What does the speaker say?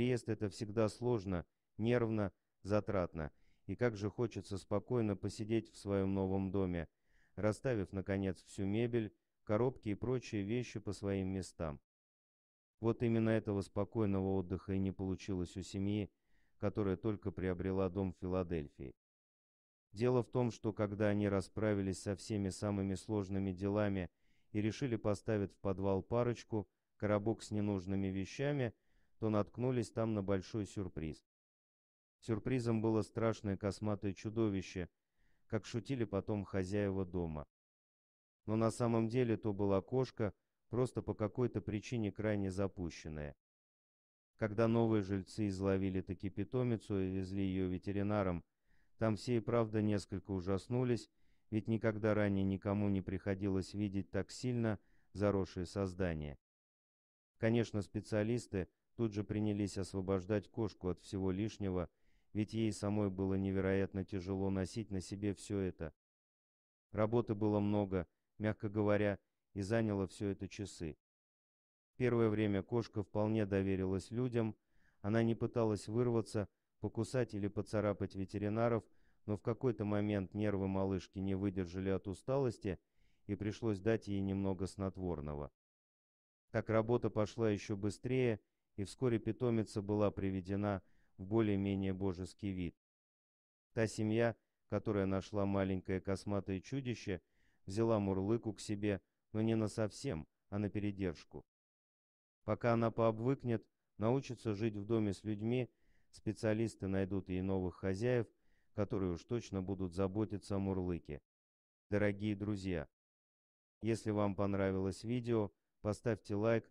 переезд это всегда сложно, нервно, затратно. И как же хочется спокойно посидеть в своем новом доме, расставив, наконец, всю мебель, коробки и прочие вещи по своим местам. Вот именно этого спокойного отдыха и не получилось у семьи, которая только приобрела дом в Филадельфии. Дело в том, что когда они расправились со всеми самыми сложными делами и решили поставить в подвал парочку, коробок с ненужными вещами – то наткнулись там на большой сюрприз. Сюрпризом было страшное косматое чудовище, как шутили потом хозяева дома. Но на самом деле то была кошка, просто по какой-то причине крайне запущенная. Когда новые жильцы изловили таки питомицу и везли ее ветеринарам, там все и правда несколько ужаснулись, ведь никогда ранее никому не приходилось видеть так сильно заросшее создание. Конечно, специалисты – Тут же принялись освобождать кошку от всего лишнего, ведь ей самой было невероятно тяжело носить на себе все это. Работы было много, мягко говоря, и заняло все это часы. Первое время кошка вполне доверилась людям, она не пыталась вырваться, покусать или поцарапать ветеринаров, но в какой-то момент нервы малышки не выдержали от усталости, и пришлось дать ей немного снотворного. Так работа пошла еще быстрее, и вскоре питомица была приведена в более-менее божеский вид. Та семья, которая нашла маленькое косматое чудище, взяла Мурлыку к себе, но не на совсем, а на передержку. Пока она пообвыкнет, научится жить в доме с людьми, специалисты найдут ей новых хозяев, которые уж точно будут заботиться о Мурлыке. Дорогие друзья, если вам понравилось видео, поставьте лайк,